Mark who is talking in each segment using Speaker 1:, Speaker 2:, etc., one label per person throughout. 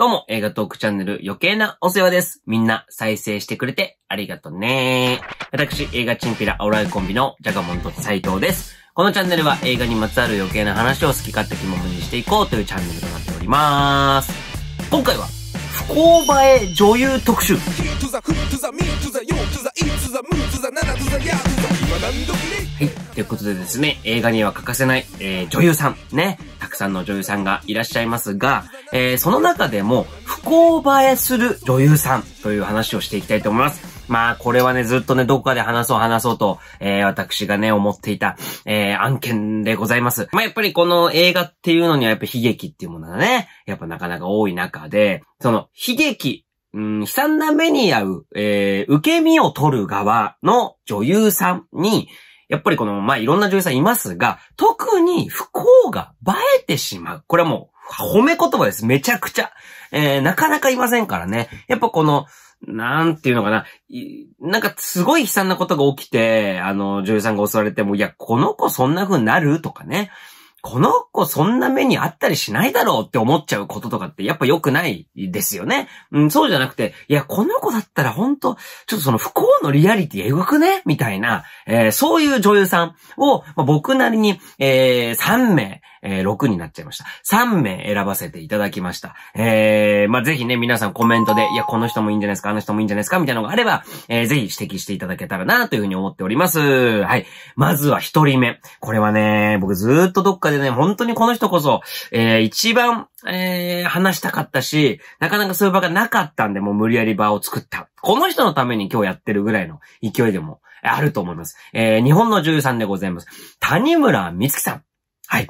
Speaker 1: どうも、映画トークチャンネル余計なお世話です。みんな再生してくれてありがとね私、映画チンピラオライコンビのジャガモンと斎藤です。このチャンネルは映画にまつわる余計な話を好き勝手気ままにしていこうというチャンネルとなっております。今回は、不幸映え女優特集。はい。ということでですね、映画には欠かせない、えー、女優さん、ね、たくさんの女優さんがいらっしゃいますが、えー、その中でも、不幸映えする女優さんという話をしていきたいと思います。まあ、これはね、ずっとね、どこかで話そう話そうと、えー、私がね、思っていた、えー、案件でございます。まあ、やっぱりこの映画っていうのにはやっぱ悲劇っていうものがね、やっぱなかなか多い中で、その、悲劇、うん、悲惨な目に遭う、えー、受け身を取る側の女優さんに、やっぱりこの、まあ、いろんな女優さんいますが、特に不幸が映えてしまう。これはもう、褒め言葉です。めちゃくちゃ。えー、なかなかいませんからね。やっぱこの、なんていうのかな。なんかすごい悲惨なことが起きて、あの、女優さんが襲われても、いや、この子そんな風になるとかね。この子そんな目にあったりしないだろうって思っちゃうこととかってやっぱ良くないですよね。うん、そうじゃなくて、いや、この子だったら本当ちょっとその不幸のリアリティ描くねみたいな、えー、そういう女優さんを、まあ、僕なりに、えー、3名、えー、6になっちゃいました。3名選ばせていただきました。えー、まあ、ぜひね、皆さんコメントで、いや、この人もいいんじゃないですか、あの人もいいんじゃないですか、みたいなのがあれば、えー、ぜひ指摘していただけたらな、というふうに思っております。はい。まずは1人目。これはね、僕ずっとどっかでね、本当にこの人こそ、えー、一番、えー、話したかったし、なかなかそういう場がなかったんで、もう無理やり場を作った。この人のために今日やってるぐらいの勢いでもあると思います。えー、日本の女優さんでございます。谷村美月さん。はい。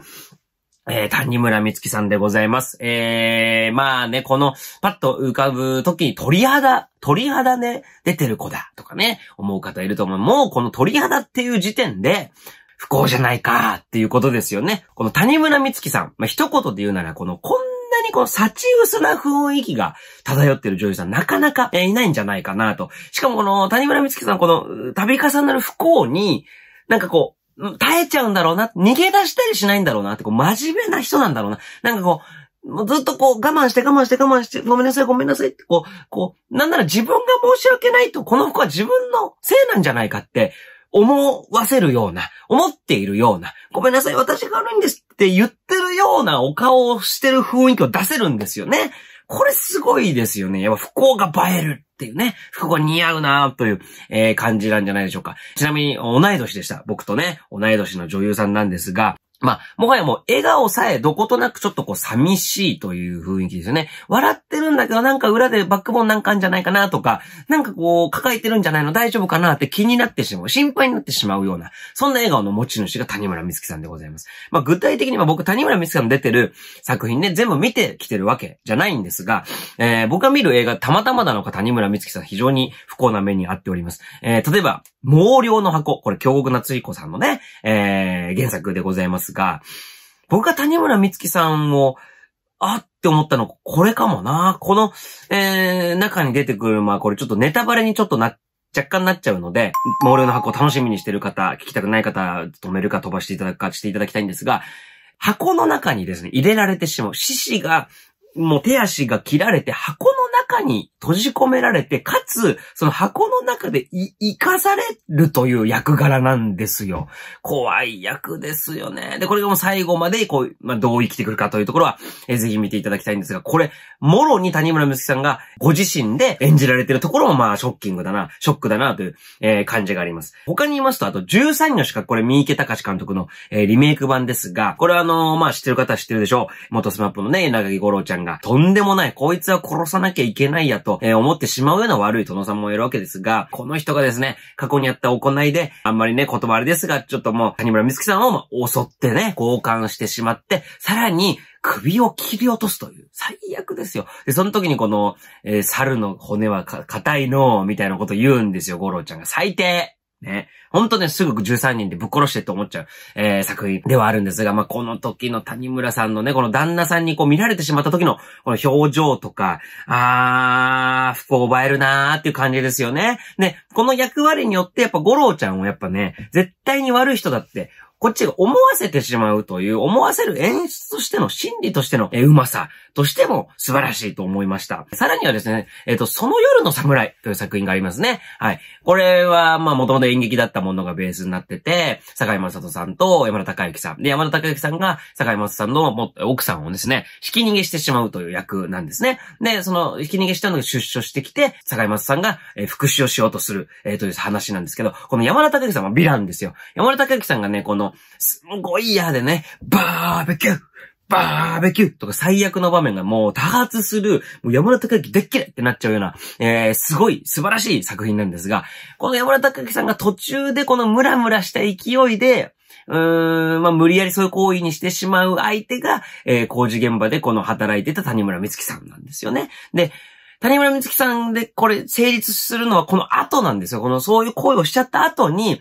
Speaker 1: えー、谷村美月さんでございます。えー、まあね、この、パッと浮かぶ時に鳥肌、鳥肌ね、出てる子だ、とかね、思う方いると思う。もうこの鳥肌っていう時点で、不幸じゃないかっていうことですよね。この谷村美月さん、まあ、一言で言うなら、この、こんなにこの幸薄な雰囲気が漂ってる女優さん、なかなか、いないんじゃないかなと。しかもこの、谷村美月さん、この、度重なる不幸に、なんかこう、耐えちゃうんだろうな、逃げ出したりしないんだろうなって、こう、真面目な人なんだろうな。なんかこう、もうずっとこう我慢して我慢して我慢して、ごめんなさいごめんなさいってこう、こう、なんなら自分が申し訳ないと、この服は自分のせいなんじゃないかって思わせるような、思っているような、ごめんなさい、私が悪いんですって言ってるようなお顔をしてる雰囲気を出せるんですよね。これすごいですよね。やっぱ不幸が映えるっていうね、不幸が似合うなという、えー、感じなんじゃないでしょうか。ちなみに、同い年でした。僕とね、同い年の女優さんなんですが、まあ、もはやもう笑顔さえどことなくちょっとこう寂しいという雰囲気ですよね。笑ってるんだけどなんか裏でバックボーンなんかあんじゃないかなとか、なんかこう抱えてるんじゃないの大丈夫かなって気になってしまう、心配になってしまうような、そんな笑顔の持ち主が谷村美月さんでございます。まあ具体的には僕谷村美月さんの出てる作品ね、全部見てきてるわけじゃないんですが、えー、僕が見る映画たまたまなのか谷村美月さん非常に不幸な目にあっております。えー、例えば、毛量の箱。これ、京極夏彦さんのね、えー、原作でございますが、僕が谷村美月さんを、あって思ったの、これかもな。この、えー、中に出てくる、まあこれちょっとネタバレにちょっとな、若干なっちゃうので、毛量の箱を楽しみにしてる方、聞きたくない方、止めるか飛ばしていただくかしていただきたいんですが、箱の中にですね、入れられてしまう。獅子が、もう手足が切られて箱の中に閉じ込められて、かつ、その箱の中で生かされるという役柄なんですよ。怖い役ですよね。で、これがもう最後まで、こう、まあ、どう生きてくるかというところは、えー、ぜひ見ていただきたいんですが、これ、もろに谷村美月さんがご自身で演じられてるところも、まあ、ショッキングだな、ショックだな、という、えー、感じがあります。他に言いますと、あと、13の資格、これ、三池隆監督の、えー、リメイク版ですが、これはあのー、まあ、知ってる方は知ってるでしょう。元スマップのね、長木五郎ちゃんが、とんでもない、こいつは殺さなきゃいけけないやと、えー、思ってしまうような悪い殿様もいるわけですが、この人がですね、過去にあった行いで、あんまりね、言葉あれですが、ちょっともう、谷村美月さんを、まあ、襲ってね、交換してしまって、さらに、首を切り落とすという、最悪ですよ。で、その時にこの、えー、猿の骨は硬いの、みたいなこと言うんですよ、五郎ちゃんが。最低ね。ほんとね、すぐ13人でぶっ殺してって思っちゃう、えー、作品ではあるんですが、まあ、この時の谷村さんのね、この旦那さんにこう見られてしまった時の、この表情とか、あー、不幸映えるなーっていう感じですよね。ね、この役割によってやっぱ五郎ちゃんをやっぱね、絶対に悪い人だってこっちが思わせてしまうという、思わせる演出としての心理としての、えうまさとしても素晴らしいと思いました。さらにはですね、えっ、ー、と、その夜の侍という作品がありますね。はい。これは、まあ、元々演劇だったものがベースになってて、坂井正人さんと山田孝之さん。で、山田孝之さんが坂井正人さんの奥さんをですね、引き逃げしてしまうという役なんですね。で、その、引き逃げしたのが出所してきて、坂井正人さんが、え復讐をしようとする、えー、という話なんですけど、この山田孝之さんはヴィランですよ。山田孝之さんがね、この、すすごい嫌でね、バーベキューバーベキューとか最悪の場面がもう多発する、もう山田孝之でっけれってなっちゃうような、えー、すごい素晴らしい作品なんですが、この山田孝之さんが途中でこのムラムラした勢いで、うーん、まあ、無理やりそういう行為にしてしまう相手が、えー、工事現場でこの働いてた谷村美月さんなんですよね。で、谷村美月さんでこれ成立するのはこの後なんですよ。このそういう行為をしちゃった後に、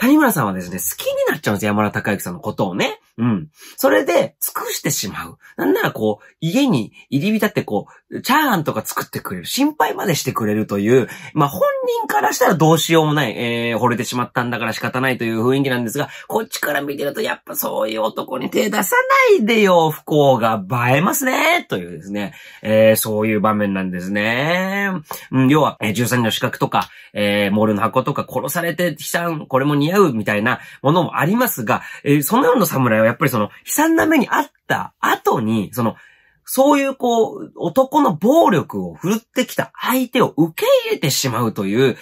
Speaker 1: 谷村さんはですね、好きになっちゃうんですよ、山田孝之さんのことをね。うん。それで、尽くしてしまう。なんならこう、家に入り浸ってこう、チャーハンとか作ってくれる。心配までしてくれるという、まあ、本人からしたらどうしようもない、えー、惚れてしまったんだから仕方ないという雰囲気なんですが、こっちから見てると、やっぱそういう男に手出さないでよ、不幸が映えますね、というですね、えー、そういう場面なんですね。うん、要は、えー、13人の資格とか、えー、モールの箱とか殺されて悲惨、これも似合うみたいなものもありますが、えー、そのような侍はやっぱりその、悲惨な目にあった後に、その、そういうこう、男の暴力を振るってきた相手を受け入れてしまうという、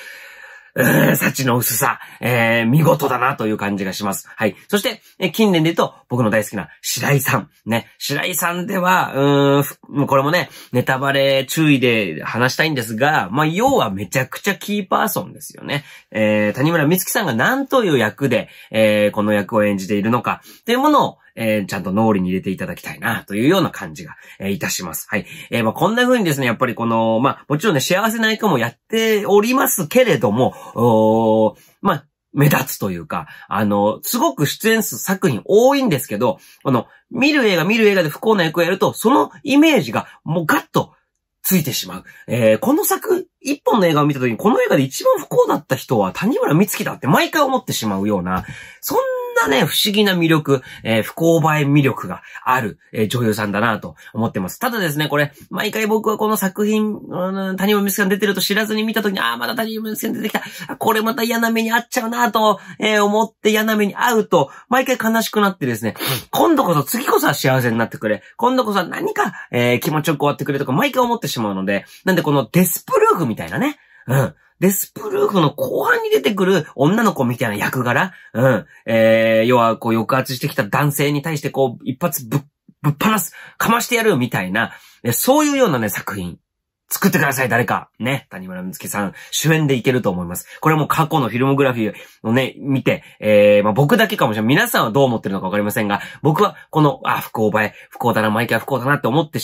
Speaker 2: 幸
Speaker 1: の薄さ、えー、見事だなという感じがします。はい。そして、え近年で言うと、僕の大好きな白井さん。ね。白井さんでは、うーん、これもね、ネタバレ注意で話したいんですが、まあ、要はめちゃくちゃキーパーソンですよね。えー、谷村美月さんが何という役で、えー、この役を演じているのか、というものを、えー、ちゃんと脳裏に入れていただきたいな、というような感じが、えー、いたします。はい。えー、まあ、こんな風にですね、やっぱりこの、まあ、もちろんね、幸せな役もやっておりますけれども、おまあ、目立つというか、あの、すごく出演数作品多いんですけど、この、見る映画見る映画で不幸な役をやると、そのイメージがもうガッとついてしまう。えー、この作、一本の映画を見た時に、この映画で一番不幸だった人は谷村美月だって毎回思ってしまうような、そんなね、不思議な魅力、えー、不勾配魅力がある、えー、女優さんだなと思ってます。ただですね、これ、毎回僕はこの作品、うん、谷本美月さん出てると知らずに見たときに、ああ、また谷本美月さん出てきた。これまた嫌な目に遭っちゃうなと、えー、思って嫌な目に遭うと、毎回悲しくなってですね、今度こそ次こそは幸せになってくれ。今度こそは何か、えー、気持ちよく終わってくれとか、毎回思ってしまうので、なんでこのデスプルーフみたいなね、うん。デスプルーフの後半に出てくる女の子みたいな役柄うん。えー、要は、こう、抑圧してきた男性に対して、こう、一発ぶっ、ぶっ放す、かましてやるみたいな、そういうようなね、作品。作ってください、誰か。ね。谷村美月さん、主演でいけると思います。これはもう過去のフィルムグラフィーをね、見て、えー、まあ、僕だけかもしれない。皆さんはどう思ってるのかわかりませんが、僕はこの、あ、不幸映え、不幸だな、毎回不幸だなって思って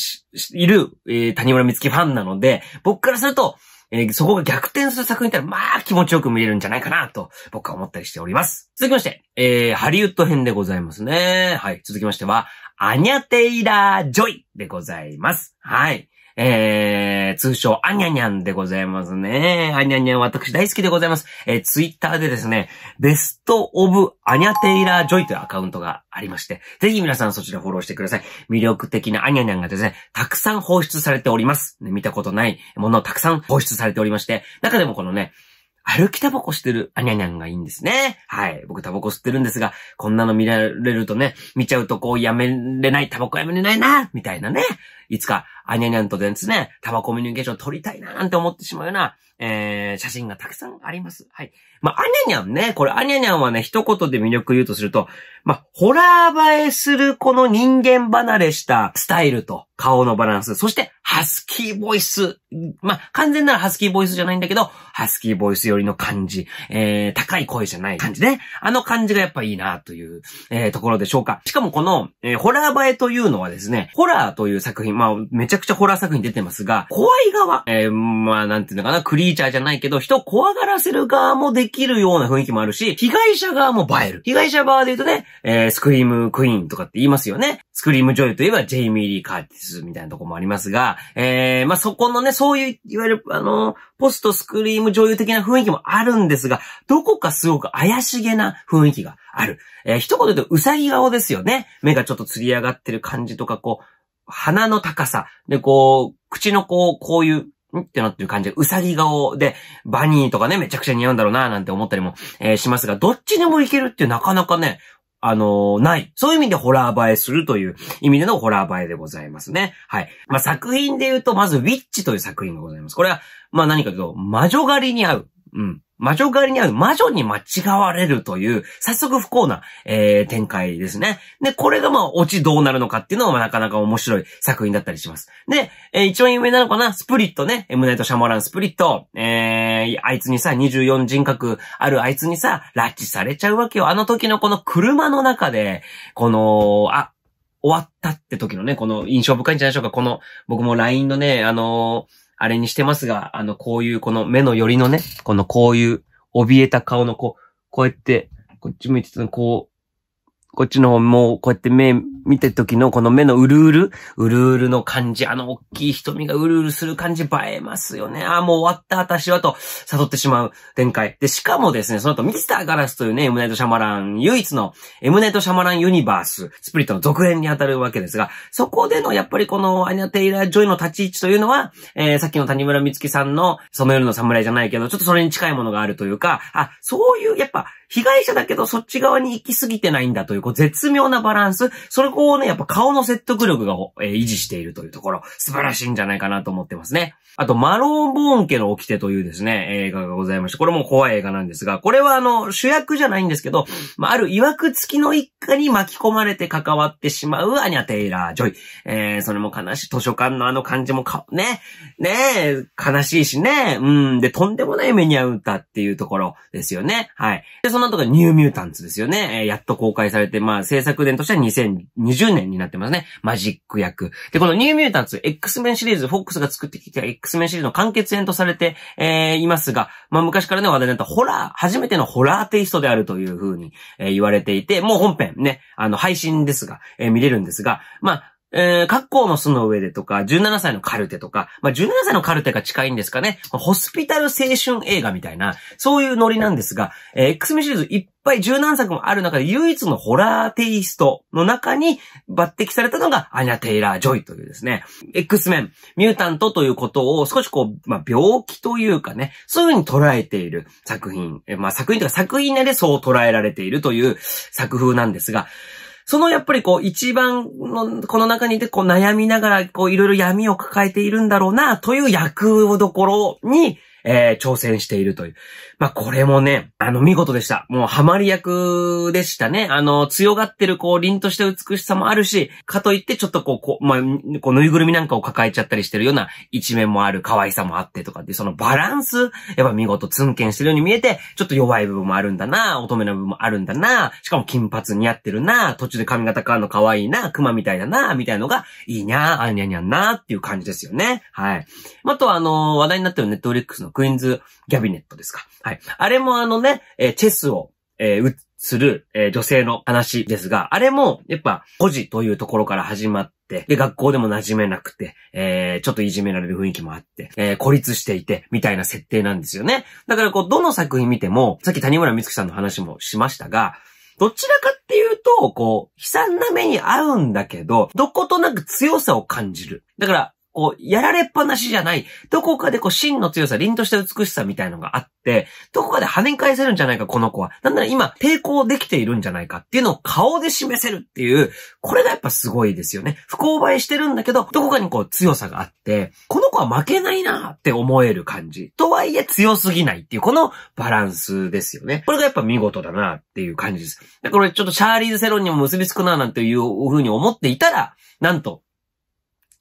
Speaker 1: いる、えー、谷村美月ファンなので、僕からすると、えー、そこが逆転する作品ってまあ気持ちよく見れるんじゃないかなと僕は思ったりしております。続きまして、えー、ハリウッド編でございますね。はい。続きましては、アニャ・テイラー・ジョイでございます。はい。えー、通称、あにゃにゃんでございますね。あにゃにゃン、私大好きでございます。えー、ツイッターでですね、ベストオブアニャテイラージョイというアカウントがありまして、ぜひ皆さんそちらフォローしてください。魅力的なあにゃにゃンがですね、たくさん放出されております。ね、見たことないものをたくさん放出されておりまして、中でもこのね、歩きタバコしてるアニャニャンがいいんですね。はい。僕タバコ吸ってるんですが、こんなの見られるとね、見ちゃうとこうやめれない、タバコやめれないな、みたいなね。いつかあにゃにゃんとでですね、タバコミュニケーション取りたいななんて思ってしまうような、えー、写真がたくさんあります。はい。まあ、あにゃにゃんね、これあにゃにゃんはね、一言で魅力言うとすると、まあ、ホラー映えするこの人間離れしたスタイルと顔のバランス、そしてハスキーボイス。まあ、完全ならハスキーボイスじゃないんだけど、ハスキーボイス寄りの感じ、えー、高い声じゃない感じね。あの感じがやっぱいいなという、えー、ところでしょうか。しかもこの、えー、ホラー映えというのはですね、ホラーという作品、まあ、めちゃちゃくちゃホラー作品出てますが、怖い側、えー、まあ、なんていうのかな、クリーチャーじゃないけど、人を怖がらせる側もできるような雰囲気もあるし、被害者側も映える。被害者側で言うとね、えー、スクリームクイーンとかって言いますよね。スクリーム女優といえばジェイミー・リー・カーティスみたいなとこもありますが、えー、まあ、そこのね、そういう、いわゆる、あの、ポストスクリーム女優的な雰囲気もあるんですが、どこかすごく怪しげな雰囲気がある。えー、一言で言うと、うさぎ顔ですよね。目がちょっと釣り上がってる感じとか、こう、鼻の高さ。で、こう、口のこう、こういう、んってなってる感じで、うさぎ顔で、バニーとかね、めちゃくちゃ似合うんだろうな、なんて思ったりも、えー、しますが、どっちでもいけるってなかなかね、あのー、ない。そういう意味でホラー映えするという意味でのホラー映えでございますね。はい。まあ、作品で言うと、まず、ウィッチという作品がございます。これは、まあ、何かというと、魔女狩りに合う。うん。魔女狩りに会う魔女に間違われるという、早速不幸な、えー、展開ですね。で、これがまあ、オチどうなるのかっていうのはなかなか面白い作品だったりします。で、えー、一番有名なのかなスプリットね。エムナイト・シャモランスプリット。えー、あいつにさ、24人格あるあいつにさ、拉致されちゃうわけよ。あの時のこの車の中で、この、あ、終わったって時のね、この印象深いんじゃないでしょうか。この、僕も LINE のね、あのーあれにしてますが、あの、こういうこの目の寄りのね、このこういう怯えた顔のこう、こうやって、こっち向いてたの、ここっちの方もうこうやって目見てる時のこの目のうるうる、うるうるの感じ、あの大きい瞳がうるうるする感じ映えますよね。ああ、もう終わった私はと悟ってしまう展開。で、しかもですね、その後ミスターガラスというね、エムナイト・シャマラン、唯一のエムナイト・シャマラン・ユニバース、スプリットの続編に当たるわけですが、そこでのやっぱりこのアニャ・テイラー・ジョイの立ち位置というのは、えー、さっきの谷村美月さんのその夜の侍じゃないけど、ちょっとそれに近いものがあるというか、あ、そういう、やっぱ被害者だけどそっち側に行き過ぎてないんだというこう絶妙なバランス、それをね、やっぱ顔の説得力が、えー、維持しているというところ、素晴らしいんじゃないかなと思ってますね。あと、マローン・ボーン家の掟というですね、映画がございまして、これも怖い映画なんですが、これはあの、主役じゃないんですけど、まあ、ある曰く付きの一家に巻き込まれて関わってしまうアニャ・テイラー・ジョイ。えー、それも悲しい。図書館のあの感じもか、ね、ねえ、悲しいしね、うん、で、とんでもない目に遭う歌っていうところですよね。はい。で、その後がニューミュータンツですよね。えー、やっと公開されてて、まあ、制作年としては2020年になってますね。マジック役。で、このニューミュータンツ、X m e n シリーズ、FOX が作ってきた X m e n シリーズの完結編とされて、えー、いますが、まあ、昔からね、話題になったホラー、初めてのホラーテイストであるというふうに、えー、言われていて、もう本編ね、あの、配信ですが、えー、見れるんですが、まあ、えー、格好の巣の上でとか、17歳のカルテとか、まあ、17歳のカルテが近いんですかね、ホスピタル青春映画みたいな、そういうノリなんですが、えー、X メシリーズいっぱい十何作もある中で唯一のホラーテイストの中に抜擢されたのがアニャ・テイラー・ジョイというですね、X メン、ミュータントということを少しこう、まあ、病気というかね、そういうふうに捉えている作品、えー、まあ、作品というか作品内でそう捉えられているという作風なんですが、そのやっぱりこう一番の、この中にいてこう悩みながら、こういろいろ闇を抱えているんだろうな、という役どころに、えー、挑戦しているという。まあ、これもね、あの、見事でした。もう、ハマり役でしたね。あの、強がってる、こう、凛とした美しさもあるし、かといって、ちょっとこう、こう、まあ、こう、ぬいぐるみなんかを抱えちゃったりしてるような一面もある、可愛さもあってとかって、そのバランス、やっぱ見事、つんけんしてるように見えて、ちょっと弱い部分もあるんだな、乙女の部分もあるんだな、しかも金髪似合ってるな、途中で髪型変わるの可愛いな、熊みたいだな、みたいのが、いいにゃー、あにゃにゃんなーっていう感じですよね。はい。あとは、あの、話題になってるネットフリックスのクイーンズギャビネットですか。はい。あれもあのね、えー、チェスを、えー、する、えー、女性の話ですが、あれも、やっぱ、孤児というところから始まって、で、学校でも馴染めなくて、えー、ちょっといじめられる雰囲気もあって、えー、孤立していて、みたいな設定なんですよね。だからこう、どの作品見ても、さっき谷村美月さんの話もしましたが、どちらかっていうと、こう、悲惨な目に遭うんだけど、どことなく強さを感じる。だから、こう、やられっぱなしじゃない、どこかでこう、真の強さ、凛とした美しさみたいのがあって、どこかで跳ね返せるんじゃないか、この子は。なんなら今、抵抗できているんじゃないかっていうのを顔で示せるっていう、これがやっぱすごいですよね。不勾配してるんだけど、どこかにこう、強さがあって、この子は負けないなって思える感じ。とはいえ、強すぎないっていう、このバランスですよね。これがやっぱ見事だなっていう感じです。で、これちょっとシャーリーズ・セロンにも結びつくななんていうふうに思っていたら、なんと、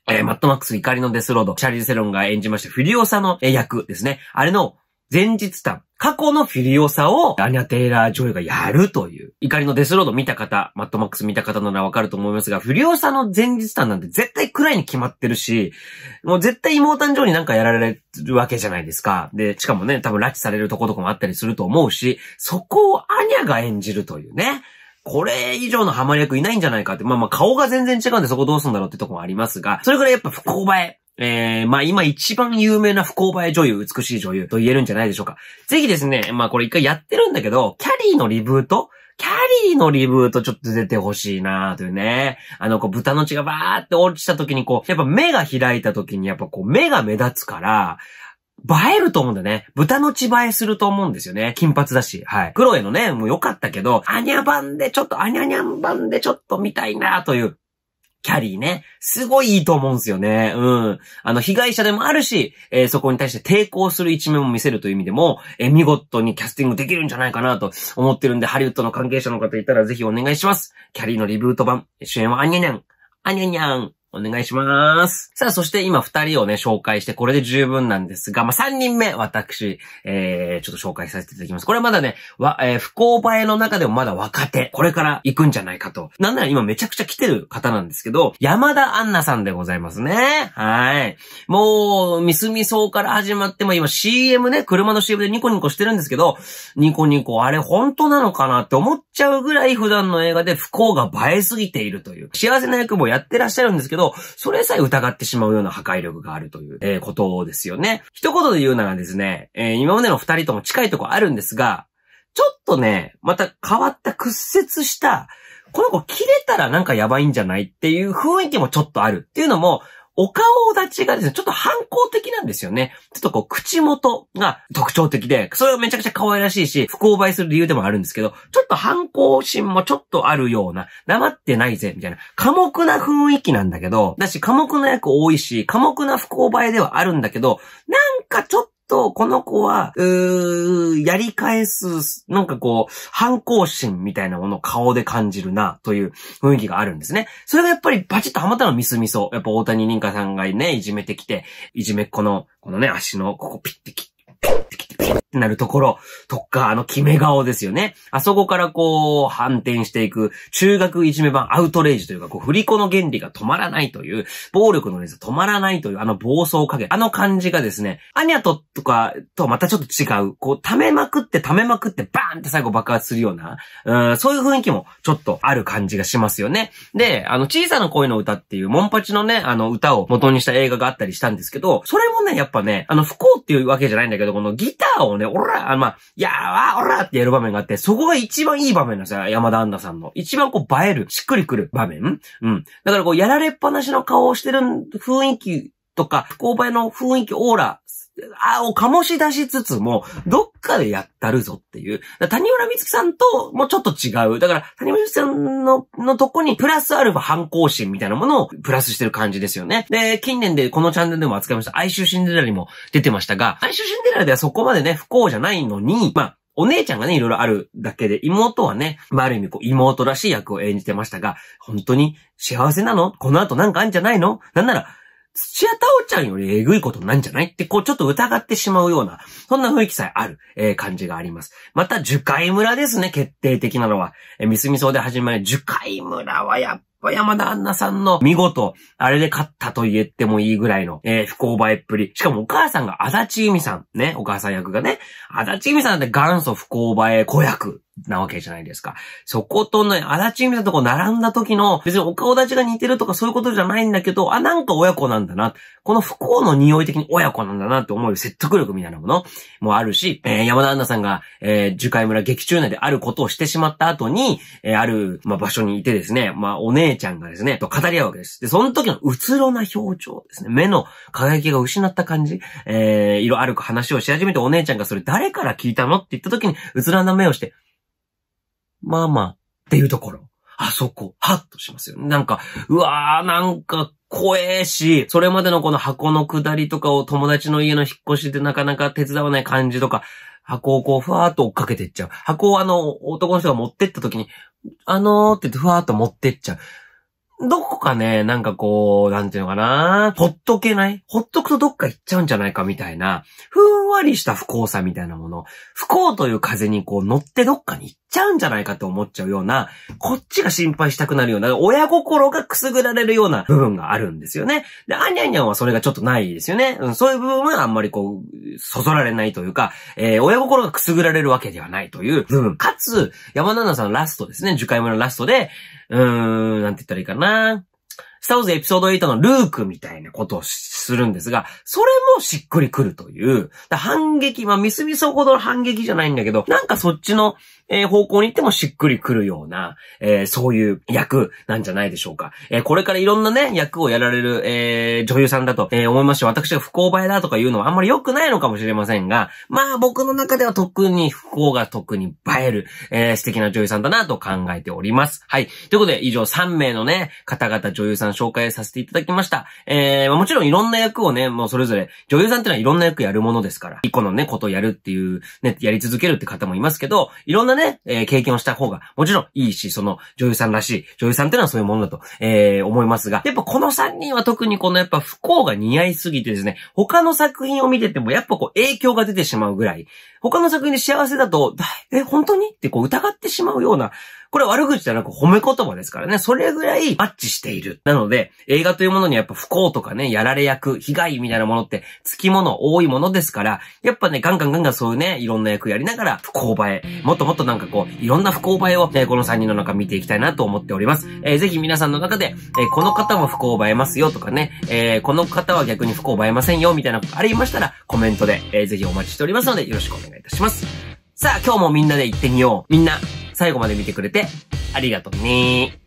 Speaker 1: えー、マットマックス怒りのデスロード、シャリーセロンが演じましたフィリオサの役ですね。あれの前日譚、過去のフィリオサをアニャ・テイラー・ジョイがやるという。怒りのデスロード見た方、マットマックス見た方ならわかると思いますが、フィリオサの前日譚なんて絶対暗いに決まってるし、もう絶対妹誕生になんかやられるわけじゃないですか。で、しかもね、多分拉致されるとことかもあったりすると思うし、そこをアニャが演じるというね。これ以上のハマり役いないんじゃないかって、まあまあ顔が全然違うんでそこどうすんだろうってとこもありますが、それぐらいやっぱ不幸映え。えー、まあ今一番有名な不幸映え女優、美しい女優と言えるんじゃないでしょうか。ぜひですね、まあこれ一回やってるんだけど、キャリーのリブートキャリーのリブートちょっと出てほしいなというね。あの、こう、豚の血がバーって落ちた時にこう、やっぱ目が開いた時にやっぱこう、目が目立つから、映えると思うんだよね。豚の血映えすると思うんですよね。金髪だし。はい。クロエのね、もう良かったけど、アニャ版でちょっと、アニャニャン版でちょっと見たいなという。キャリーね。すごいいいと思うんですよね。うん。あの、被害者でもあるし、えー、そこに対して抵抗する一面も見せるという意味でも、えー、見事にキャスティングできるんじゃないかなと思ってるんで、ハリウッドの関係者の方いたらぜひお願いします。キャリーのリブート版、主演はアニャニャン。アニャニャン。お願いします。さあ、そして今二人をね、紹介して、これで十分なんですが、まあ、三人目、私、えー、ちょっと紹介させていただきます。これはまだね、わ、えー、不幸映えの中でもまだ若手、これから行くんじゃないかと。なんなら今めちゃくちゃ来てる方なんですけど、山田杏奈さんでございますね。はい。もう、ミスミソから始まって、ま今 CM ね、車の CM でニコニコしてるんですけど、ニコニコ、あれ本当なのかなって思っちゃうぐらい普段の映画で不幸が映えすぎているという。幸せな役もやってらっしゃるんですけど、ど、それさえ疑ってしまうような破壊力があるという、えー、ことですよね。一言で言うならですね、えー、今までの二人とも近いとこあるんですが、ちょっとね、また変わった屈折した、この子切れたらなんかやばいんじゃないっていう雰囲気もちょっとあるっていうのも、お顔立ちがですね、ちょっと反抗的なんですよね。ちょっとこう、口元が特徴的で、それがめちゃくちゃ可愛らしいし、不購買する理由でもあるんですけど、ちょっと反抗心もちょっとあるような、黙ってないぜ、みたいな、寡黙な雰囲気なんだけど、だし、寡黙な役多いし、寡黙な不購買ではあるんだけど、なんかちょっと、と、この子は、うー、やり返す、なんかこう、反抗心みたいなものを顔で感じるな、という雰囲気があるんですね。それがやっぱりバチッとハマったのミスミソ。やっぱ大谷凛花さんがね、いじめてきて、いじめっ子の、このね、足の、ここピッて切って、ピッて切って、ピッてってなるところとか、あの決め顔ですよね。あそこからこう、反転していく、中学いじめ版アウトレイジというか、こう、振り子の原理が止まらないという、暴力の熱が止まらないという、あの暴走加減、あの感じがですね、アニャトとかとまたちょっと違う、こう、溜めまくって溜めまくってバーンって最後爆発するような、うん、そういう雰囲気もちょっとある感じがしますよね。で、あの、小さな声の歌っていう、モンパチのね、あの、歌を元にした映画があったりしたんですけど、それもね、やっぱね、あの、不幸っていうわけじゃないんだけど、このギターをね、で、おらあまあ、ーやー、おらってやる場面があって、そこが一番いい場面なんですよ。山田アンナさんの。一番こう映える、しっくりくる場面うん。だからこう、やられっぱなしの顔をしてる雰囲気とか、勾配の雰囲気、オーラ、あを醸し出しつつも、どっかでやったるぞっていう。谷村美月さんともちょっと違う。だから、谷村美月さんの、のとこにプラスアルファ反抗心みたいなものをプラスしてる感じですよね。で、近年でこのチャンネルでも扱いました、哀愁シンデレラにも出てましたが、哀愁シンデレラではそこまでね、不幸じゃないのに、まあ、お姉ちゃんがね、いろいろあるだけで、妹はね、まあ、ある意味、こう、妹らしい役を演じてましたが、本当に幸せなのこの後なんかあんじゃないのなんなら、土屋太鳳ちゃんよりえぐいことなんじゃないって、こうちょっと疑ってしまうような、そんな雰囲気さえある、えー、感じがあります。また、樹海村ですね、決定的なのは。えー、ミスミソで始まる樹海村はやっぱ山田アンナさんの見事、あれで勝ったと言ってもいいぐらいの、えー、不幸映えっぷり。しかもお母さんが足立由美さん、ね、お母さん役がね、足立由美さんって元祖不幸映え子役なわけじゃないですか。そことね、あらちみたいなとこ並んだ時の、別にお顔立ちが似てるとかそういうことじゃないんだけど、あ、なんか親子なんだな。この不幸の匂い的に親子なんだなって思う説得力みたいなものもあるし、えー、山田アンナさんが、えー、樹海村劇中内であることをしてしまった後に、えー、ある、まあ、場所にいてですね、まあ、お姉ちゃんがですね、と語り合うわけです。で、その時のうつろな表情ですね。目の輝きが失った感じ、えー、色ある話をし始めてお姉ちゃんがそれ誰から聞いたのって言った時に、うつろな目をして、まあまあっていうところ。あそこ、ハッとしますよ、ね。なんか、うわー、なんか、怖えし、それまでのこの箱の下りとかを友達の家の引っ越しでなかなか手伝わない感じとか、箱をこう、ふわーっと追っかけてっちゃう。箱をあの、男の人が持ってった時に、あのーってふわーっと持ってっちゃう。どこかね、なんかこう、なんていうのかな、ほっとけないほっとくとどっか行っちゃうんじゃないかみたいな、ふーわりした不幸さみたいなもの、不幸という風にこう乗ってどっかに行っちゃうんじゃないかと思っちゃうような、こっちが心配したくなるような、親心がくすぐられるような部分があるんですよね。で、アニャニャンはそれがちょっとないですよね。うん、そういう部分はあんまりこう、そぞられないというか、えー、親心がくすぐられるわけではないという部分。かつ、山奈々さんラストですね、樹海村ラストで、うーん、なんて言ったらいいかな。スターウォーズエピソード8のルークみたいなことをするんですが、それもしっくりくるという、反撃、まあ、ミスミソほどの反撃じゃないんだけど、なんかそっちのえー、方向に行ってもしっくりくるような、えー、そういう役なんじゃないでしょうか。えー、これからいろんなね、役をやられる、え女優さんだと、え思いますし、私が不幸映えだとかいうのはあんまり良くないのかもしれませんが、まあ僕の中では特に不幸が特に映える、え素敵な女優さんだなと考えております。はい。ということで、以上3名のね、方々女優さん紹介させていただきました。えもちろんいろんな役をね、もうそれぞれ、女優さんってのはいろんな役やるものですから、一個のね、ことをやるっていう、ね、やり続けるって方もいますけど、いろんななね、えー、経験をした方が、もちろんいいし、その女優さんらしい、女優さんっていうのはそういうものだと、えー、思いますが、やっぱこの3人は特にこのやっぱ不幸が似合いすぎてですね、他の作品を見ててもやっぱこう影響が出てしまうぐらい、他の作品で幸せだと、え、本当にってこう疑ってしまうような、これ悪口じゃなく褒め言葉ですからね。それぐらいマッチしている。なので、映画というものにやっぱ不幸とかね、やられ役、被害みたいなものって付き物多いものですから、やっぱね、ガンガンガンガンそういうね、いろんな役やりながら不幸映え、もっともっとなんかこう、いろんな不幸映えを、ね、この3人の中見ていきたいなと思っております。えー、ぜひ皆さんの中で、えー、この方は不幸映えますよとかね、えー、この方は逆に不幸映えませんよみたいなことありましたら、コメントで、えー、ぜひお待ちしておりますので、よろしくお願いいたします。さあ、今日もみんなで行ってみよう。みんな、最後まで見てくれてありがとうね